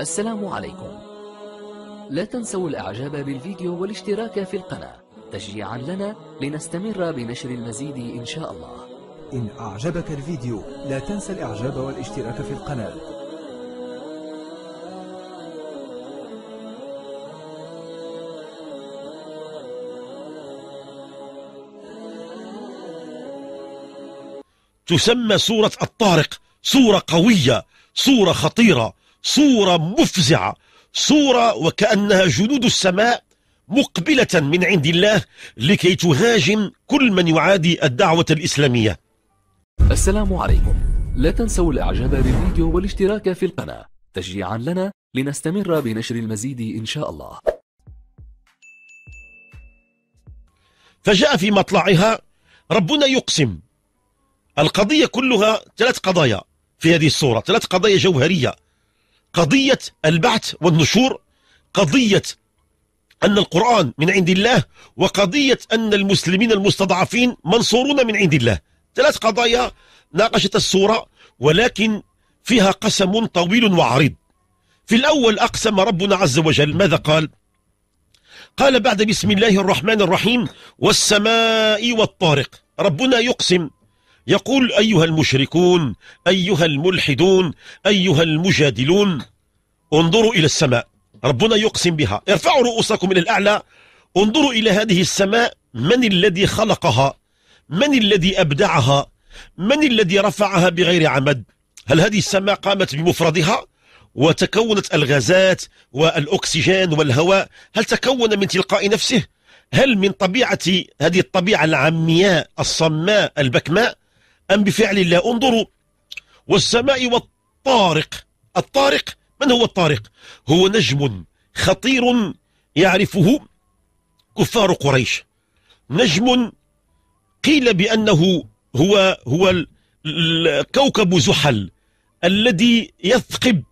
السلام عليكم لا تنسوا الاعجاب بالفيديو والاشتراك في القناة تشجيعا لنا لنستمر بنشر المزيد ان شاء الله إن أعجبك الفيديو لا تنسى الإعجاب والاشتراك في القناة تسمى سورة الطارق سورة قوية سورة خطيرة صورة مفزعة صورة وكأنها جنود السماء مقبلة من عند الله لكي تهاجم كل من يعادي الدعوة الإسلامية السلام عليكم لا تنسوا الإعجاب بالفيديو والاشتراك في القناة تشجيعا لنا لنستمر بنشر المزيد إن شاء الله فجاء في مطلعها ربنا يقسم القضية كلها ثلاث قضايا في هذه الصورة ثلاث قضايا جوهرية قضية البعث والنشور قضية أن القرآن من عند الله وقضية أن المسلمين المستضعفين منصورون من عند الله ثلاث قضايا ناقشت السورة ولكن فيها قسم طويل وعريض في الأول أقسم ربنا عز وجل ماذا قال؟ قال بعد بسم الله الرحمن الرحيم والسماء والطارق ربنا يقسم يقول أيها المشركون أيها الملحدون أيها المجادلون انظروا إلى السماء ربنا يقسم بها ارفعوا رؤوسكم إلى الأعلى انظروا إلى هذه السماء من الذي خلقها من الذي أبدعها من الذي رفعها بغير عمد هل هذه السماء قامت بمفردها وتكونت الغازات والأكسجين والهواء هل تكون من تلقاء نفسه هل من طبيعة هذه الطبيعة العمياء الصماء البكماء أم بفعل الله انظروا والسماء والطارق الطارق من هو الطارق هو نجم خطير يعرفه كفار قريش نجم قيل بأنه هو هو كوكب زحل الذي يثقب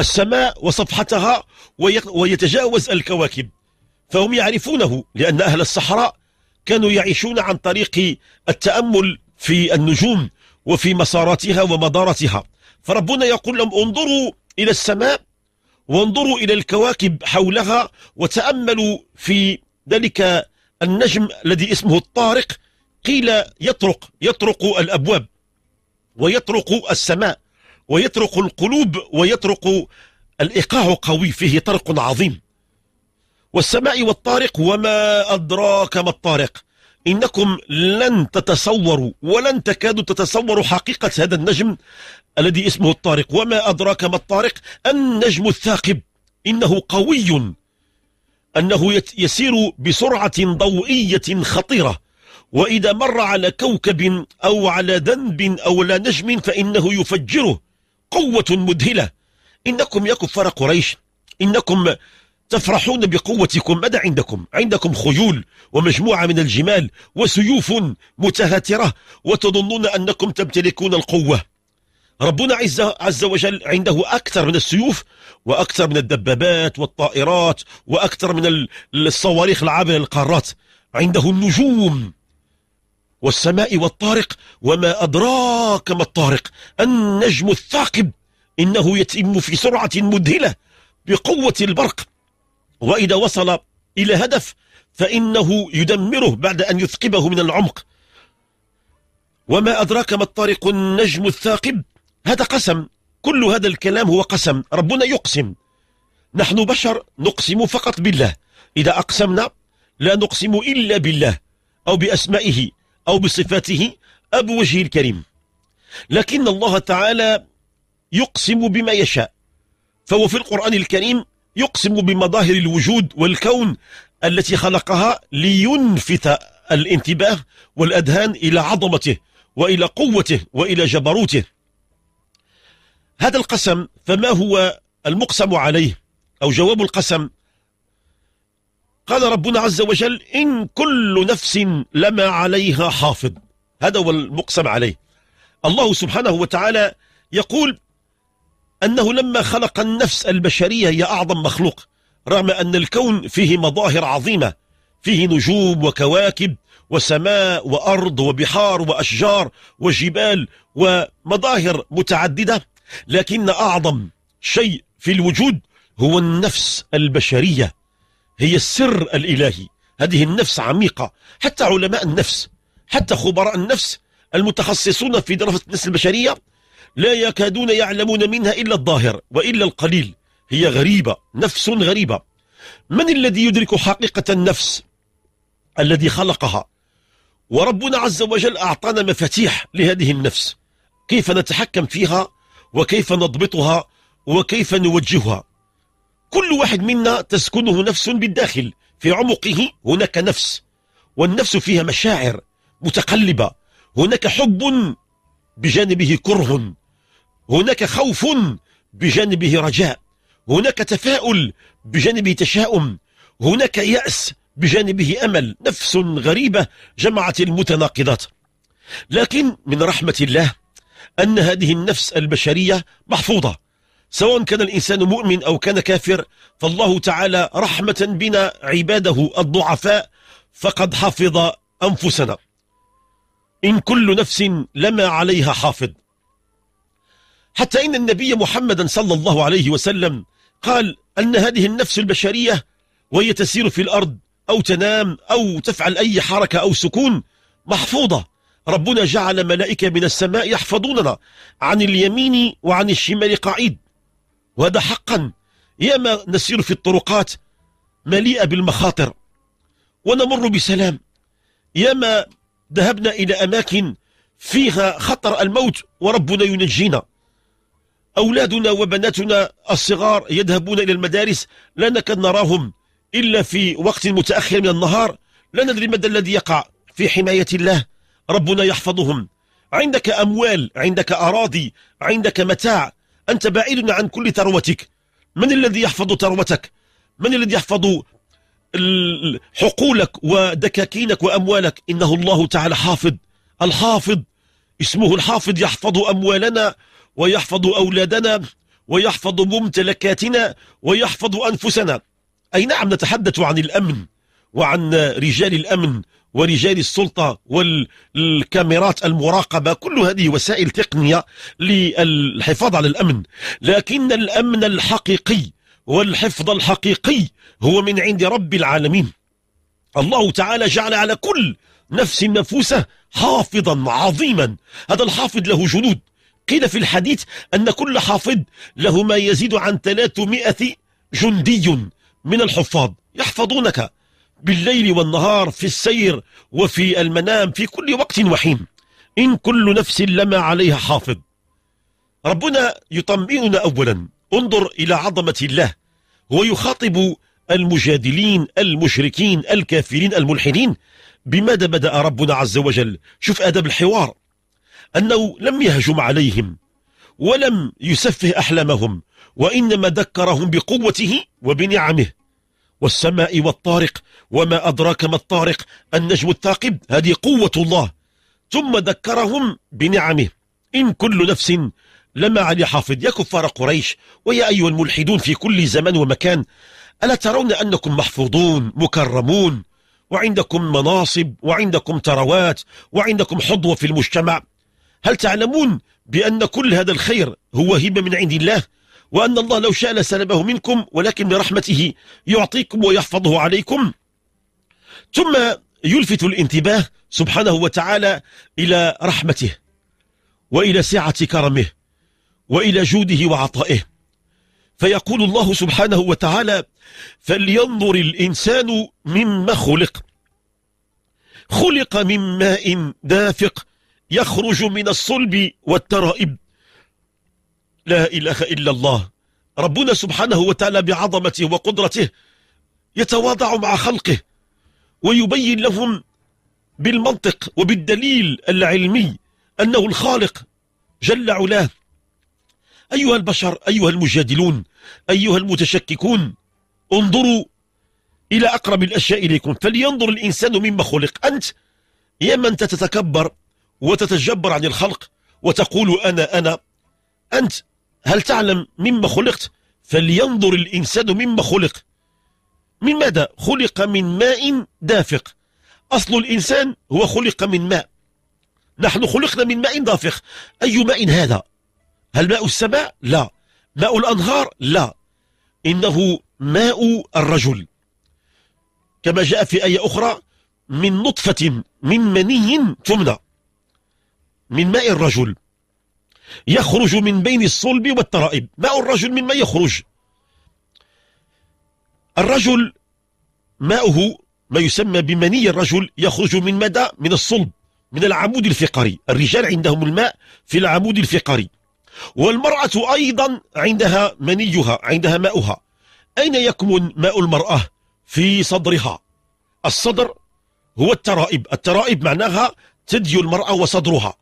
السماء وصفحتها ويتجاوز الكواكب فهم يعرفونه لأن أهل الصحراء كانوا يعيشون عن طريق التأمل في النجوم وفي مساراتها ومداراتها فربنا يقول لهم انظروا إلى السماء وانظروا إلى الكواكب حولها وتأملوا في ذلك النجم الذي اسمه الطارق قيل يطرق يطرق الأبواب ويطرق السماء ويطرق القلوب ويطرق الإيقاع قوي فيه طرق عظيم والسماء والطارق وما أدراك ما الطارق إنكم لن تتصوروا ولن تكادوا تتصوروا حقيقة هذا النجم الذي اسمه الطارق وما أدراك ما الطارق النجم الثاقب إنه قوي أنه يسير بسرعة ضوئية خطيرة وإذا مر على كوكب أو على ذنب أو لا نجم فإنه يفجره قوة مذهلة إنكم يا كفار قريش إنكم تفرحون بقوتكم ماذا عندكم عندكم خيول ومجموعة من الجمال وسيوف متهاترة وتظنون أنكم تمتلكون القوة ربنا عز, عز وجل عنده أكثر من السيوف وأكثر من الدبابات والطائرات وأكثر من الصواريخ العابرة للقارات عنده النجوم والسماء والطارق وما أدراك ما الطارق النجم الثاقب إنه يتم في سرعة مذهلة بقوة البرق وإذا وصل إلى هدف فإنه يدمره بعد أن يثقبه من العمق وما أدراك ما الطارق النجم الثاقب هذا قسم كل هذا الكلام هو قسم ربنا يقسم نحن بشر نقسم فقط بالله إذا أقسمنا لا نقسم إلا بالله أو بأسمائه أو بصفاته أبو وجهه الكريم لكن الله تعالى يقسم بما يشاء فهو في القرآن الكريم يقسم بمظاهر الوجود والكون التي خلقها لينفت الانتباه والأذهان إلى عظمته وإلى قوته وإلى جبروته هذا القسم فما هو المقسم عليه أو جواب القسم قال ربنا عز وجل إن كل نفس لما عليها حافظ هذا هو المقسم عليه الله سبحانه وتعالى يقول أنه لما خلق النفس البشرية هي أعظم مخلوق رغم أن الكون فيه مظاهر عظيمة فيه نجوم وكواكب وسماء وأرض وبحار وأشجار وجبال ومظاهر متعددة لكن أعظم شيء في الوجود هو النفس البشرية هي السر الإلهي هذه النفس عميقة حتى علماء النفس حتى خبراء النفس المتخصصون في دراسة النفس البشرية لا يكادون يعلمون منها إلا الظاهر وإلا القليل هي غريبة نفس غريبة من الذي يدرك حقيقة النفس الذي خلقها وربنا عز وجل أعطانا مفاتيح لهذه النفس كيف نتحكم فيها وكيف نضبطها وكيف نوجهها كل واحد منا تسكنه نفس بالداخل في عمقه هناك نفس والنفس فيها مشاعر متقلبة هناك حب بجانبه كره هناك خوف بجانبه رجاء هناك تفاؤل بجانبه تشاؤم هناك يأس بجانبه أمل نفس غريبة جمعت المتناقضات لكن من رحمة الله أن هذه النفس البشرية محفوظة سواء كان الإنسان مؤمن أو كان كافر فالله تعالى رحمة بنا عباده الضعفاء فقد حفظ أنفسنا إن كل نفس لما عليها حافظ حتى إن النبي محمدا صلى الله عليه وسلم قال أن هذه النفس البشرية وهي تسير في الأرض أو تنام أو تفعل أي حركة أو سكون محفوظة ربنا جعل ملائكة من السماء يحفظوننا عن اليمين وعن الشمال قعيد وهذا حقا ياما نسير في الطرقات مليئة بالمخاطر ونمر بسلام ياما ذهبنا إلى أماكن فيها خطر الموت وربنا ينجينا أولادنا وبناتنا الصغار يذهبون إلى المدارس لا نكاد نراهم إلا في وقت متأخر من النهار لا ندري مدى الذي يقع في حماية الله ربنا يحفظهم عندك أموال عندك أراضي عندك متاع أنت بعيد عن كل ثروتك من الذي يحفظ ثروتك من الذي يحفظ حقولك ودكاكينك وأموالك إنه الله تعالى حافظ الحافظ اسمه الحافظ يحفظ أموالنا ويحفظ أولادنا ويحفظ ممتلكاتنا ويحفظ أنفسنا أي نعم نتحدث عن الأمن وعن رجال الأمن ورجال السلطة والكاميرات المراقبة كل هذه وسائل تقنية للحفاظ على الأمن لكن الأمن الحقيقي والحفظ الحقيقي هو من عند رب العالمين الله تعالى جعل على كل نفس نفوسه حافظا عظيما هذا الحافظ له جنود قيل في الحديث أن كل حافظ له ما يزيد عن 300 جندي من الحفاظ يحفظونك بالليل والنهار في السير وفي المنام في كل وقت وحين إن كل نفس لما عليها حافظ ربنا يطمئن أولا انظر إلى عظمة الله هو يخاطب المجادلين المشركين الكافرين الملحدين بماذا بدأ ربنا عز وجل شوف أدب الحوار أنه لم يهجم عليهم ولم يسفه أحلامهم وإنما ذكرهم بقوته وبنعمه والسماء والطارق وما أدراك ما الطارق النجم الثاقب هذه قوة الله ثم ذكرهم بنعمه إن كل نفس لما علي حافظ يا كفار قريش ويا أيها الملحدون في كل زمان ومكان ألا ترون أنكم محفوظون مكرمون وعندكم مناصب وعندكم ثروات وعندكم حظوة في المجتمع هل تعلمون بأن كل هذا الخير هو هبة من عند الله وأن الله لو شاء لسلبه منكم ولكن برحمته يعطيكم ويحفظه عليكم ثم يلفت الانتباه سبحانه وتعالى إلى رحمته وإلى سعة كرمه وإلى جوده وعطائه فيقول الله سبحانه وتعالى فلينظر الإنسان مما خلق خلق من ماء دافق يخرج من الصلب والترائب لا إله إلا الله ربنا سبحانه وتعالى بعظمته وقدرته يتواضع مع خلقه ويبين لهم بالمنطق وبالدليل العلمي أنه الخالق جل علاه أيها البشر أيها المجادلون أيها المتشككون انظروا إلى أقرب الأشياء إليكم فلينظر الإنسان مما خلق أنت يا من تتكبر وتتجبر عن الخلق وتقول أنا أنا أنت هل تعلم مما خلقت فلينظر الإنسان مما خلق من ماذا خلق من ماء دافق أصل الإنسان هو خلق من ماء نحن خلقنا من ماء دافق أي ماء هذا هل ماء السماء لا ماء الأنهار لا إنه ماء الرجل كما جاء في آية أخرى من نطفة من مني تمنى من ماء الرجل يخرج من بين الصلب والترائب ماء الرجل من ما يخرج الرجل ماؤه ما يسمى بمني الرجل يخرج من مدى من الصلب من العمود الفقري الرجال عندهم الماء في العمود الفقري والمرأة أيضا عندها منيها عندها ماؤها أين يكمن ماء المرأة في صدرها الصدر هو الترائب الترائب معناها ثدي المرأة وصدرها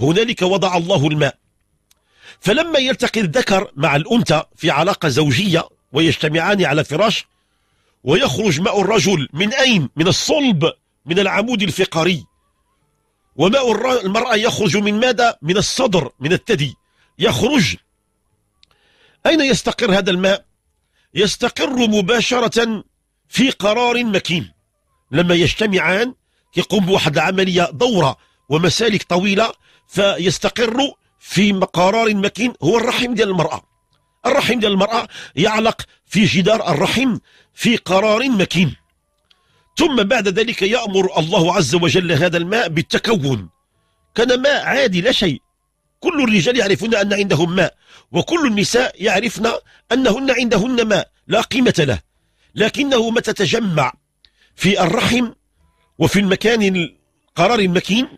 هنالك وضع الله الماء فلما يلتقي الذكر مع الأنثى في علاقة زوجية ويجتمعان على فراش ويخرج ماء الرجل من أين؟ من الصلب من العمود الفقري وماء المرأة يخرج من ماذا؟ من الصدر من الثدي يخرج أين يستقر هذا الماء؟ يستقر مباشرة في قرار مكين لما يجتمعان يقوم بواحد العملية دورة ومسالك طويلة فيستقر في قرار مكين هو الرحم ديال المرأة الرحم ديال المرأة يعلق في جدار الرحم في قرار مكين ثم بعد ذلك يأمر الله عز وجل هذا الماء بالتكون كان ماء عادي لا شيء كل الرجال يعرفون أن عندهم ماء وكل النساء يعرفن أنهن عندهن ماء لا قيمة له لكنه متى تجمع في الرحم وفي المكان القرار المكين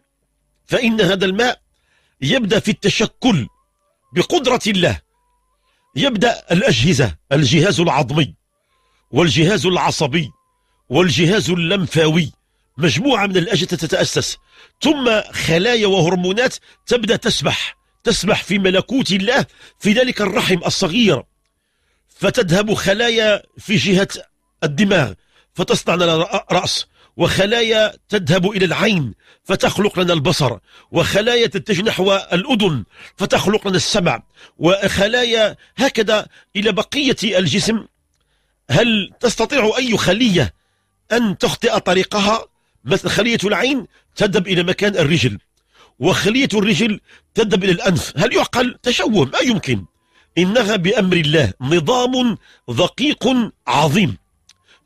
فإن هذا الماء يبدأ في التشكل بقدرة الله يبدأ الأجهزة الجهاز العظمي والجهاز العصبي والجهاز اللمفاوي مجموعة من الأجهزة تتأسس ثم خلايا وهرمونات تبدأ تسبح تسبح في ملكوت الله في ذلك الرحم الصغير فتذهب خلايا في جهة الدماغ فتصنع لنا رأس وخلايا تذهب إلى العين فتخلق لنا البصر وخلايا تتجه نحو الأذن فتخلق لنا السمع وخلايا هكذا إلى بقية الجسم هل تستطيع أي خلية أن تخطئ طريقها مثل خلية العين تذهب إلى مكان الرجل وخلية الرجل تذهب إلى الأنف هل يعقل تشوه ما يمكن إنها بأمر الله نظام دقيق عظيم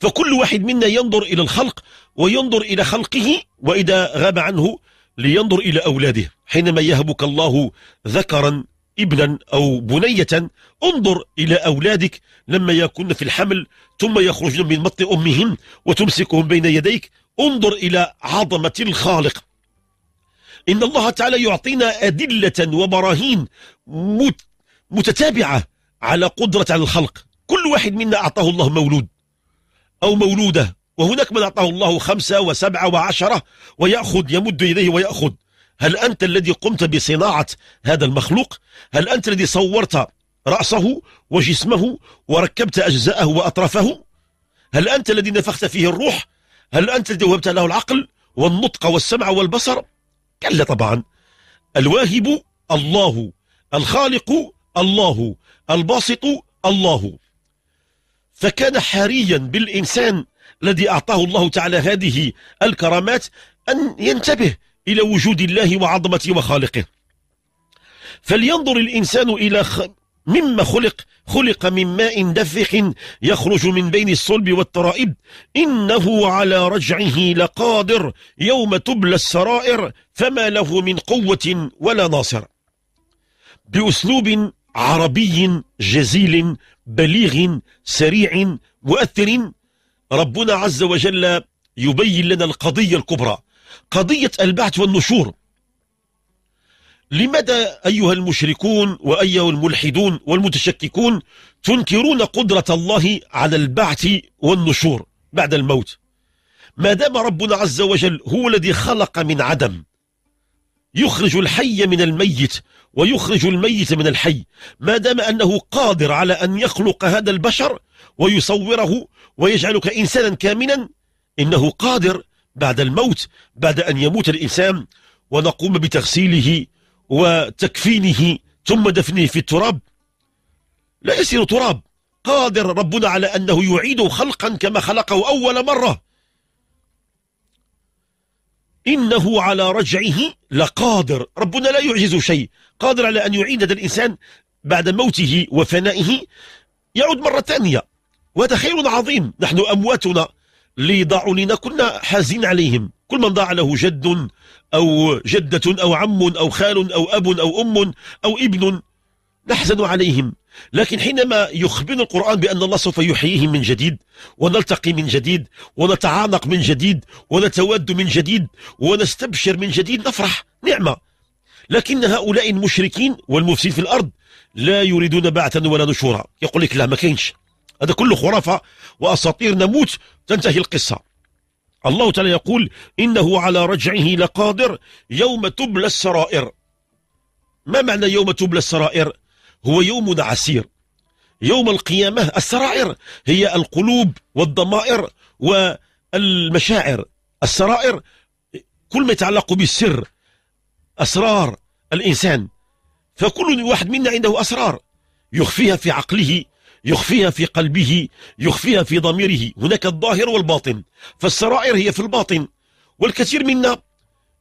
فكل واحد منا ينظر إلى الخلق وينظر إلى خلقه وإذا غاب عنه لينظر إلى أولاده حينما يهبك الله ذكرا ابنا أو بنية انظر إلى أولادك لما يكون في الحمل ثم يخرجون من بطن أمهم وتمسكهم بين يديك انظر إلى عظمة الخالق إن الله تعالى يعطينا أدلة وبراهين متتابعة على قدرة على الخلق كل واحد منا أعطاه الله مولود أو مولودة وهناك من أعطاه الله خمسة وسبعة وعشرة ويأخذ يمد يديه ويأخذ هل أنت الذي قمت بصناعة هذا المخلوق هل أنت الذي صورت رأسه وجسمه وركبت أجزاءه وأطرافه هل أنت الذي نفخت فيه الروح هل أنت الذي وهبت له العقل والنطق والسمع والبصر كلا طبعا الواهب الله الخالق الله الباسط الله فكان حريا بالإنسان الذي أعطاه الله تعالى هذه الكرامات أن ينتبه إلى وجود الله وعظمته وخالقه فلينظر الإنسان إلى خ... مما خلق خلق من ماء دفق يخرج من بين الصلب والترائب إنه على رجعه لقادر يوم تبلى السرائر فما له من قوة ولا ناصر بأسلوب عربي جزيل بليغ سريع مؤثر ربنا عز وجل يبين لنا القضية الكبرى قضية البعث والنشور لماذا أيها المشركون وأيها الملحدون والمتشككون تنكرون قدرة الله على البعث والنشور بعد الموت ما دام ربنا عز وجل هو الذي خلق من عدم يخرج الحي من الميت ويخرج الميت من الحي ما دام أنه قادر على أن يخلق هذا البشر ويصوره ويجعلك إنسانا كاملا إنه قادر بعد الموت بعد أن يموت الإنسان ونقوم بتغسيله وتكفينه ثم دفنه في التراب لا يصير تراب قادر ربنا على أنه يعيد خلقا كما خلقه أول مرة إنه على رجعه لقادر ربنا لا يعجز شيء قادر على أن يعيد هذا الإنسان بعد موته وفنائه يعود مرة ثانية وهذا خير عظيم نحن أمواتنا اللي ضاعوا لنا كنا حازين عليهم كل من ضاع له جد أو جدة أو عم أو خال أو أب أو أم أو ابن نحزن عليهم لكن حينما يخبرنا القرآن بأن الله سوف يحييهم من جديد ونلتقي من جديد ونتعانق من جديد ونتواد من جديد ونستبشر من جديد نفرح نعمة لكن هؤلاء المشركين والمفسدين في الأرض لا يريدون بعثا ولا نشورا يقول لك لا ما كاينش هذا كله خرافة وأساطير نموت تنتهي القصة الله تعالى يقول إنه على رجعه لقادر يوم تبلى السرائر ما معنى يوم تبلى السرائر هو يوم عسير يوم القيامة السرائر هي القلوب والضمائر والمشاعر السرائر كل ما يتعلق بالسر أسرار الإنسان فكل واحد منا عنده أسرار يخفيها في عقله يخفيها في قلبه يخفيها في ضميره هناك الظاهر والباطن فالسرائر هي في الباطن والكثير منا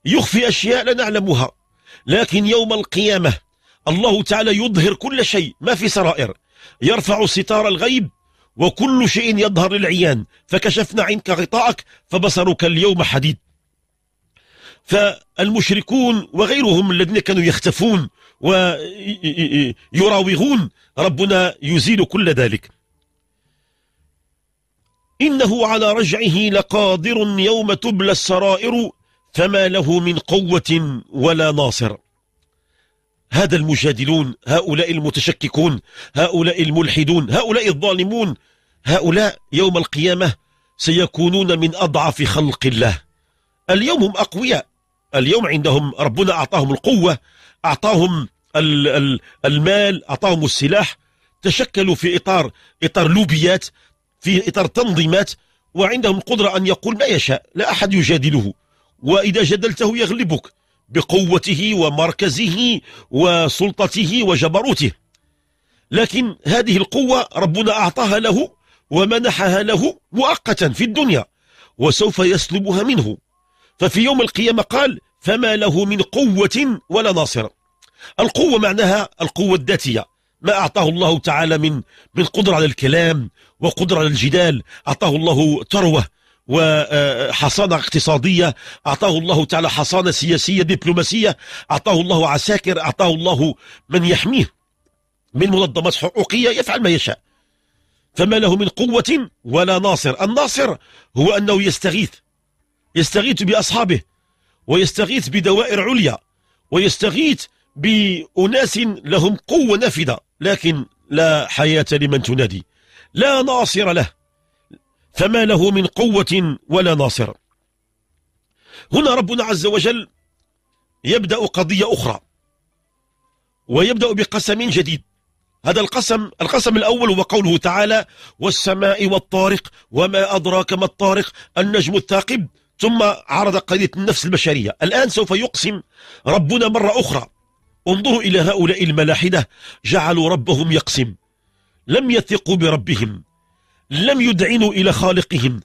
يخفي أشياء لا نعلمها لكن يوم القيامة الله تعالى يظهر كل شيء ما في سرائر يرفع ستار الغيب وكل شيء يظهر للعيان فكشفنا عنك غطاءك فبصرك اليوم حديد فالمشركون وغيرهم الذين كانوا يختفون ويراوغون ربنا يزيل كل ذلك إنه على رجعه لقادر يوم تبلى السرائر فما له من قوة ولا ناصر هذا المجادلون هؤلاء المتشككون هؤلاء الملحدون هؤلاء الظالمون هؤلاء يوم القيامة سيكونون من أضعف خلق الله اليوم هم أقوياء اليوم عندهم ربنا أعطاهم القوة أعطاهم المال أعطاهم السلاح تشكلوا في إطار إطار لوبيات في إطار تنظيمات وعندهم قدرة أن يقول ما يشاء لا أحد يجادله وإذا جدلته يغلبك بقوته ومركزه وسلطته وجبروته لكن هذه القوة ربنا أعطاها له ومنحها له مؤقتا في الدنيا وسوف يسلبها منه ففي يوم القيامة قال فما له من قوة ولا ناصر القوة معناها القوة الذاتية ما أعطاه الله تعالى من من قدرة على الكلام وقدرة على الجدال أعطاه الله ثروة وحصانة اقتصادية أعطاه الله تعالى حصانة سياسية دبلوماسية أعطاه الله عساكر أعطاه الله من يحميه من منظمات حقوقية يفعل ما يشاء فما له من قوة ولا ناصر الناصر هو أنه يستغيث يستغيث بأصحابه ويستغيث بدوائر عليا ويستغيث بأناس لهم قوة نافذة لكن لا حياة لمن تنادي لا ناصر له فما له من قوة ولا ناصر هنا ربنا عز وجل يبدأ قضية أخرى ويبدأ بقسم جديد هذا القسم القسم الأول هو قوله تعالى والسماء والطارق وما أدراك ما الطارق النجم الثاقب ثم عرض قضية النفس البشرية الآن سوف يقسم ربنا مرة أخرى انظروا إلى هؤلاء الملاحدة جعلوا ربهم يقسم لم يثقوا بربهم لم يدعنوا إلى خالقهم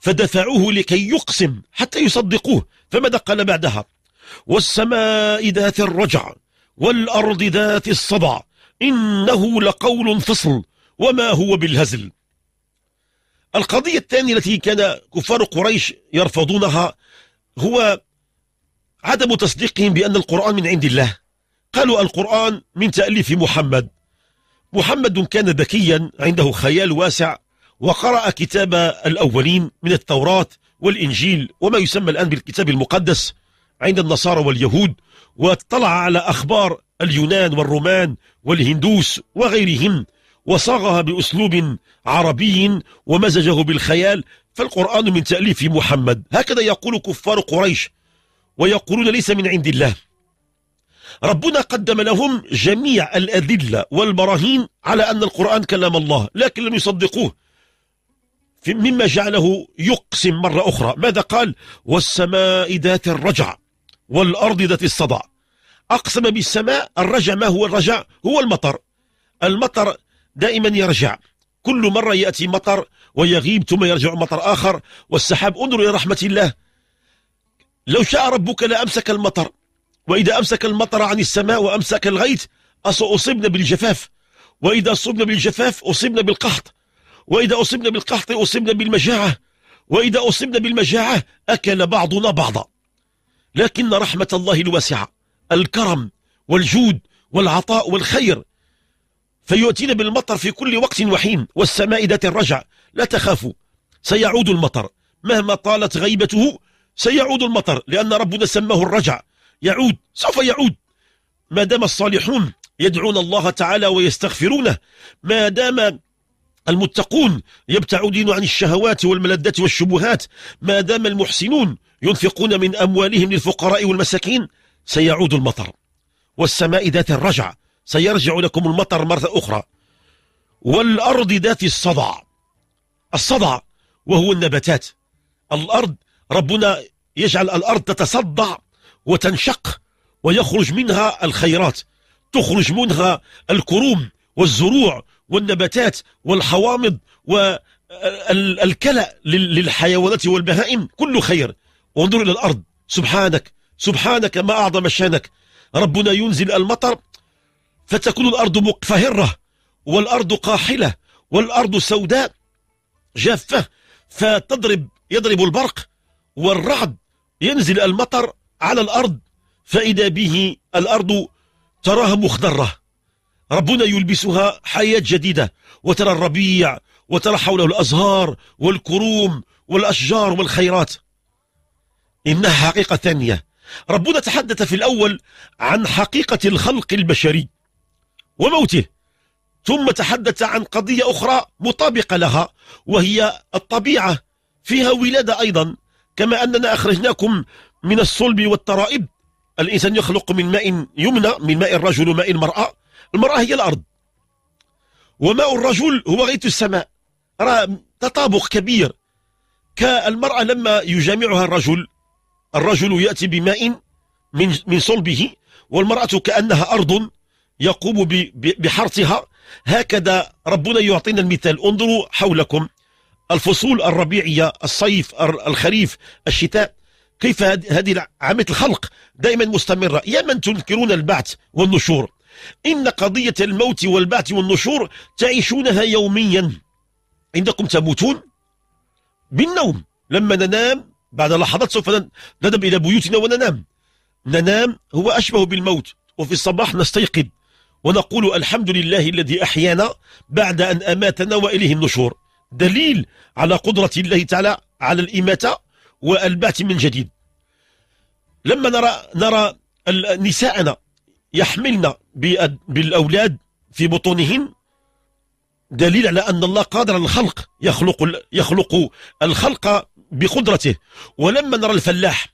فدفعوه لكي يقسم حتى يصدقوه فماذا قال بعدها والسماء ذات الرجع والأرض ذات الصدع إنه لقول فصل وما هو بالهزل القضية الثانية التي كان كفار قريش يرفضونها هو عدم تصديقهم بأن القرآن من عند الله قالوا القرآن من تأليف محمد محمد كان ذكيا عنده خيال واسع وقرأ كتاب الأولين من التوراة والإنجيل وما يسمى الآن بالكتاب المقدس عند النصارى واليهود واطلع على أخبار اليونان والرومان والهندوس وغيرهم وصاغها بأسلوب عربي ومزجه بالخيال فالقرآن من تأليف محمد هكذا يقول كفار قريش ويقولون ليس من عند الله ربنا قدم لهم جميع الأدلة والبراهين على أن القرآن كلام الله لكن لم يصدقوه مما جعله يقسم مرة أخرى ماذا قال والسماء ذات الرجع والأرض ذات الصدع أقسم بالسماء الرجع ما هو الرجع هو المطر المطر دائما يرجع كل مرة يأتي مطر ويغيب ثم يرجع مطر آخر والسحاب انظر إلى رحمة الله لو شاء ربك لأمسك المطر وإذا أمسك المطر عن السماء وأمسك الغيث أصبنا بالجفاف وإذا أصبنا بالجفاف أصبنا بالقحط وإذا أصبنا بالقحط أصبنا بالمجاعة وإذا أصبنا بالمجاعة أكل بعضنا بعضا لكن رحمة الله الواسعة الكرم والجود والعطاء والخير فيؤتين بالمطر في كل وقت وحين والسماء ذات الرجع لا تخافوا سيعود المطر مهما طالت غيبته سيعود المطر لأن ربنا سماه الرجع يعود سوف يعود ما دام الصالحون يدعون الله تعالى ويستغفرونه ما دام المتقون يبتعدون عن الشهوات والملذات والشبهات ما دام المحسنون ينفقون من أموالهم للفقراء والمساكين سيعود المطر والسماء ذات الرجع سيرجع لكم المطر مرة أخرى والأرض ذات الصدع الصدع وهو النباتات الأرض ربنا يجعل الأرض تتصدع وتنشق ويخرج منها الخيرات تخرج منها الكروم والزروع والنباتات والحوامض والكلأ للحيوانات والبهائم كل خير وانظر إلى الأرض سبحانك سبحانك ما أعظم شانك ربنا ينزل المطر فتكون الأرض مقفهرة والأرض قاحلة والأرض سوداء جافة فتضرب يضرب البرق والرعد ينزل المطر على الأرض فإذا به الأرض تراها مخضرة ربنا يلبسها حياة جديدة وترى الربيع وترى حوله الأزهار والكروم والأشجار والخيرات إنها حقيقة ثانية ربنا تحدث في الأول عن حقيقة الخلق البشري وموته ثم تحدث عن قضية أخرى مطابقة لها وهي الطبيعة فيها ولادة أيضا كما أننا أخرجناكم من الصلب والترائب الإنسان يخلق من ماء يمنى من ماء الرجل وماء المرأة المرأة هي الأرض وماء الرجل هو غيث السماء رأى تطابق كبير كالمرأة لما يجامعها الرجل الرجل يأتي بماء من من صلبه والمرأة كأنها أرض يقوم بحرثها هكذا ربنا يعطينا المثال انظروا حولكم الفصول الربيعية الصيف الخريف الشتاء كيف هذه عامة الخلق دائما مستمرة يا من تنكرون البعث والنشور إن قضية الموت والبعث والنشور تعيشونها يوميا عندكم تموتون بالنوم لما ننام بعد لحظات سوف نذهب إلى بيوتنا وننام ننام هو أشبه بالموت وفي الصباح نستيقظ ونقول الحمد لله الذي أحيانا بعد أن أماتنا وإليه النشور دليل على قدرة الله تعالى على الإماتة والبعث من جديد لما نرى نرى نساءنا يحملن بالأولاد في بطونهن دليل على أن الله قادر على الخلق يخلق, يخلق الخلق بقدرته ولما نرى الفلاح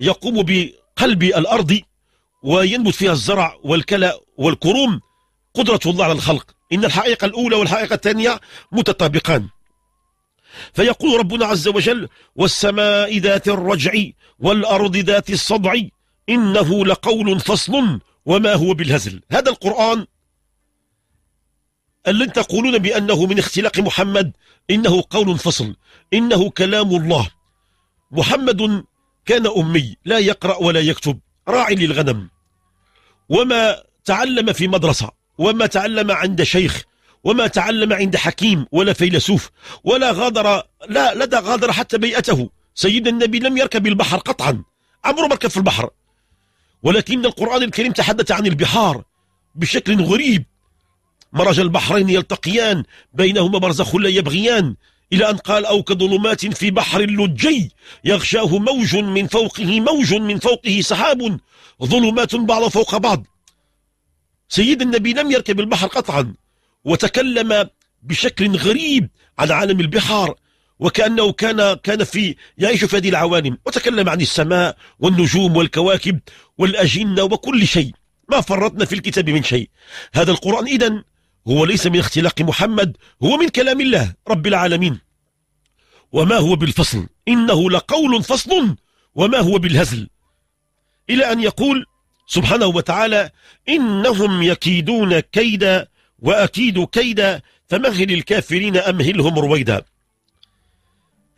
يقوم بقلب الأرض وينبت فيها الزرع والكلى والكروم قدرة الله على الخلق إن الحقيقة الأولى والحقيقة الثانية متطابقان فيقول ربنا عز وجل والسماء ذات الرجع والأرض ذات الصدع إنه لقول فصل وما هو بالهزل هذا القرآن الذي تقولون بأنه من اختلاق محمد إنه قول فصل إنه كلام الله محمد كان أمي لا يقرأ ولا يكتب راعي للغنم وما تعلم في مدرسة وما تعلم عند شيخ وما تعلم عند حكيم ولا فيلسوف ولا غادر لا لدى غادر حتى بيئته سيدنا النبي لم يركب البحر قطعا عمره ما ركب في البحر ولكن القرآن الكريم تحدث عن البحار بشكل غريب مرج البحرين يلتقيان بينهما برزخ لا يبغيان إلى أن قال أو كظلمات في بحر لجي يغشاه موج من فوقه موج من فوقه سحاب ظلمات بعض فوق بعض سيد النبي لم يركب البحر قطعا وتكلم بشكل غريب عن عالم البحار وكأنه كان كان في يعيش في هذه العوالم وتكلم عن السماء والنجوم والكواكب والأجنة وكل شيء ما فرطنا في الكتاب من شيء هذا القرآن إذا هو ليس من اختلاق محمد هو من كلام الله رب العالمين وما هو بالفصل إنه لقول فصل وما هو بالهزل إلى أن يقول سبحانه وتعالى إنهم يكيدون كيدا وأكيد كيدا فمهل الكافرين أمهلهم رويدا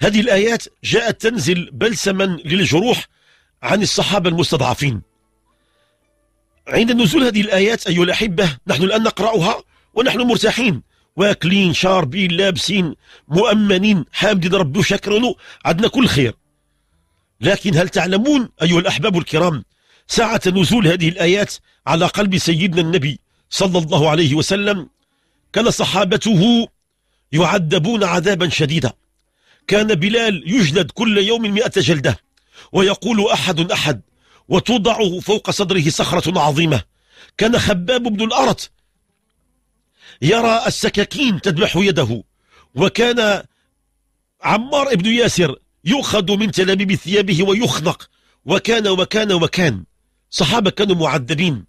هذه الآيات جاءت تنزل بلسما للجروح عن الصحابة المستضعفين عند نزول هذه الآيات أيها الأحبة نحن الآن نقرأها ونحن مرتاحين واكلين شاربين لابسين مؤمنين حامدين ربي له عندنا كل خير لكن هل تعلمون أيها الأحباب الكرام ساعة نزول هذه الآيات على قلب سيدنا النبي صلى الله عليه وسلم كان صحابته يعذبون عذابا شديدا كان بلال يجلد كل يوم مئة جلدة ويقول أحد أحد وتوضع فوق صدره صخرة عظيمة كان خباب بن الأرت يرى السكاكين تذبح يده وكان عمار ابن ياسر يؤخذ من تلابيب ثيابه ويخنق وكان وكان وكان صحابة كانوا معذبين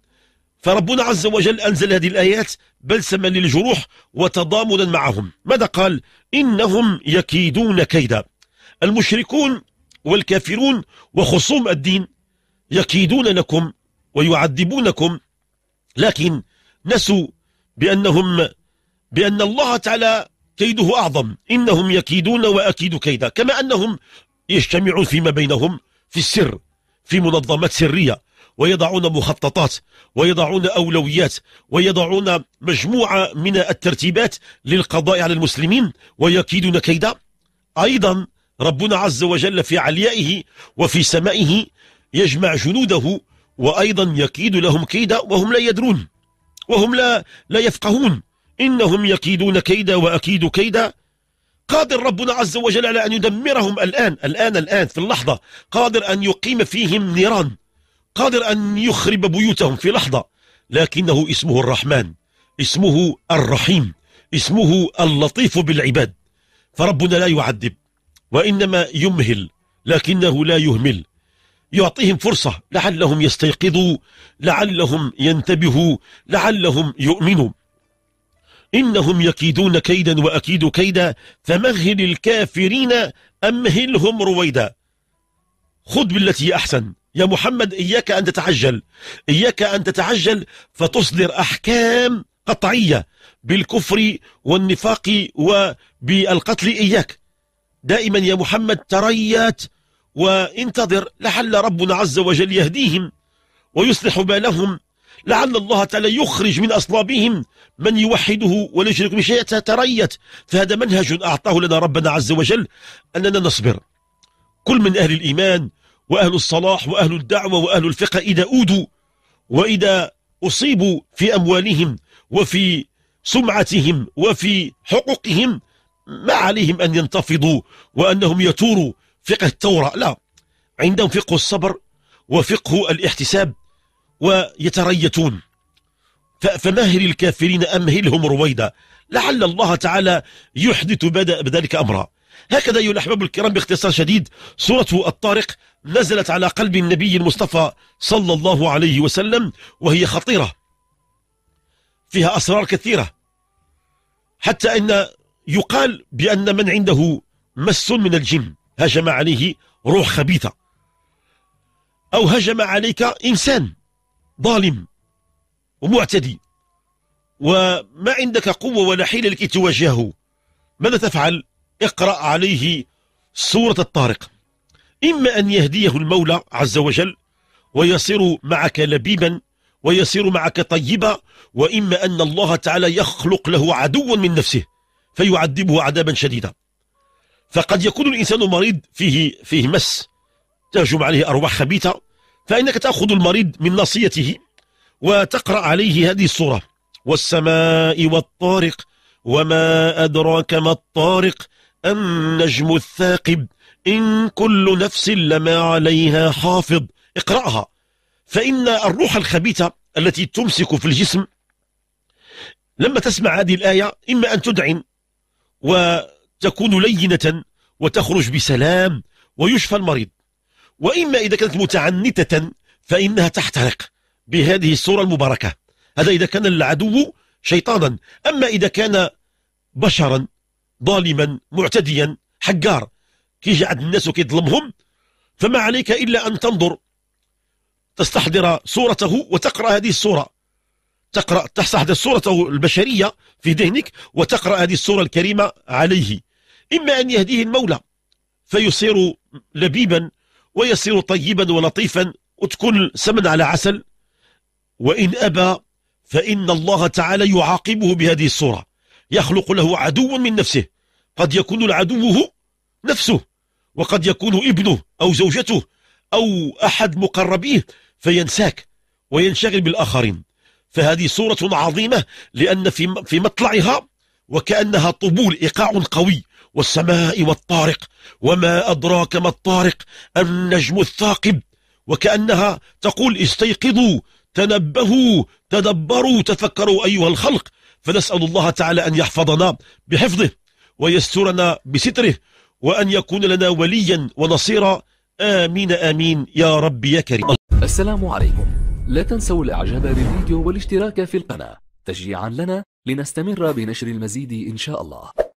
فربنا عز وجل أنزل هذه الآيات بلسما للجروح وتضامنا معهم ماذا قال إنهم يكيدون كيدا المشركون والكافرون وخصوم الدين يكيدون لكم ويعذبونكم لكن نسوا بأنهم بأن الله تعالى كيده أعظم إنهم يكيدون وأكيد كيدا كما أنهم يجتمعون فيما بينهم في السر في منظمات سرية ويضعون مخططات ويضعون أولويات ويضعون مجموعة من الترتيبات للقضاء على المسلمين ويكيدون كيدا أيضا ربنا عز وجل في عليائه وفي سمائه يجمع جنوده وأيضا يكيد لهم كيدا وهم لا يدرون وهم لا, لا يفقهون إنهم يكيدون كيدا وأكيد كيدا قادر ربنا عز وجل على أن يدمرهم الآن الآن الآن في اللحظة قادر أن يقيم فيهم نيران قادر أن يخرب بيوتهم في لحظة لكنه اسمه الرحمن اسمه الرحيم اسمه اللطيف بالعباد فربنا لا يعذب وإنما يمهل لكنه لا يهمل يعطيهم فرصة لعلهم يستيقظوا لعلهم ينتبهوا لعلهم يؤمنوا إنهم يكيدون كيدا وأكيد كيدا فمهل الكافرين أمهلهم رويدا خذ بالتي أحسن يا محمد إياك أن تتعجل إياك أن تتعجل فتصدر أحكام قطعية بالكفر والنفاق وبالقتل إياك دائما يا محمد تريت وانتظر لعل ربنا عز وجل يهديهم ويصلح بالهم لعل الله تعالى يخرج من أصلابهم من يوحده ولا يشرك بشيء تتريت فهذا منهج أعطاه لنا ربنا عز وجل أننا نصبر كل من أهل الإيمان وأهل الصلاح وأهل الدعوة وأهل الفقه إذا أودوا وإذا أصيبوا في أموالهم وفي سمعتهم وفي حقوقهم ما عليهم أن ينتفضوا وأنهم يتوروا فقه التوراة لا عندهم فقه الصبر وفقه الاحتساب ويتريتون فمهل الكافرين أمهلهم رويدا لعل الله تعالى يحدث بذلك أمرا هكذا أيها الأحباب الكرام باختصار شديد سورة الطارق نزلت على قلب النبي المصطفى صلى الله عليه وسلم وهي خطيرة فيها أسرار كثيرة حتى أن يقال بأن من عنده مس من الجن هجم عليه روح خبيثة أو هجم عليك إنسان ظالم ومعتدي وما عندك قوة ولا حيلة لكي تواجهه ماذا تفعل؟ اقرأ عليه سورة الطارق إما أن يهديه المولى عز وجل ويصير معك لبيبا ويصير معك طيبا وإما أن الله تعالى يخلق له عدوا من نفسه فيعذبه عذابا شديدا فقد يكون الإنسان مريض فيه, فيه مس تهجم عليه أرواح خبيثة فإنك تأخذ المريض من ناصيته وتقرأ عليه هذه الصورة والسماء والطارق وما أدراك ما الطارق النجم الثاقب إن كل نفس لما عليها حافظ اقرأها فإن الروح الخبيثة التي تمسك في الجسم لما تسمع هذه الآية إما أن تدعن و تكون لينة وتخرج بسلام ويشفى المريض وإما إذا كانت متعنتة فإنها تحترق بهذه الصورة المباركة هذا إذا كان العدو شيطانا أما إذا كان بشرا ظالما معتديا حقار كيجي عند الناس وكيظلمهم فما عليك إلا أن تنظر تستحضر صورته وتقرأ هذه الصورة تقرأ تستحضر صورته البشرية في ذهنك وتقرأ هذه الصورة الكريمة عليه إما أن يهديه المولى فيصير لبيبا ويصير طيبا ولطيفا وتكون سمن على عسل وإن أبى فإن الله تعالى يعاقبه بهذه الصورة يخلق له عدو من نفسه قد يكون العدو هو نفسه وقد يكون ابنه أو زوجته أو أحد مقربيه فينساك وينشغل بالآخرين فهذه صورة عظيمة لأن في مطلعها وكأنها طبول إيقاع قوي والسماء والطارق وما أدراك ما الطارق النجم الثاقب وكأنها تقول استيقظوا تنبهوا تدبروا تفكروا أيها الخلق فنسأل الله تعالى أن يحفظنا بحفظه ويسترنا بستره وأن يكون لنا وليا ونصيرا آمين آمين يا رب يا كريم السلام عليكم لا تنسوا الإعجاب بالفيديو والاشتراك في القناة تشجيعا لنا لنستمر بنشر المزيد إن شاء الله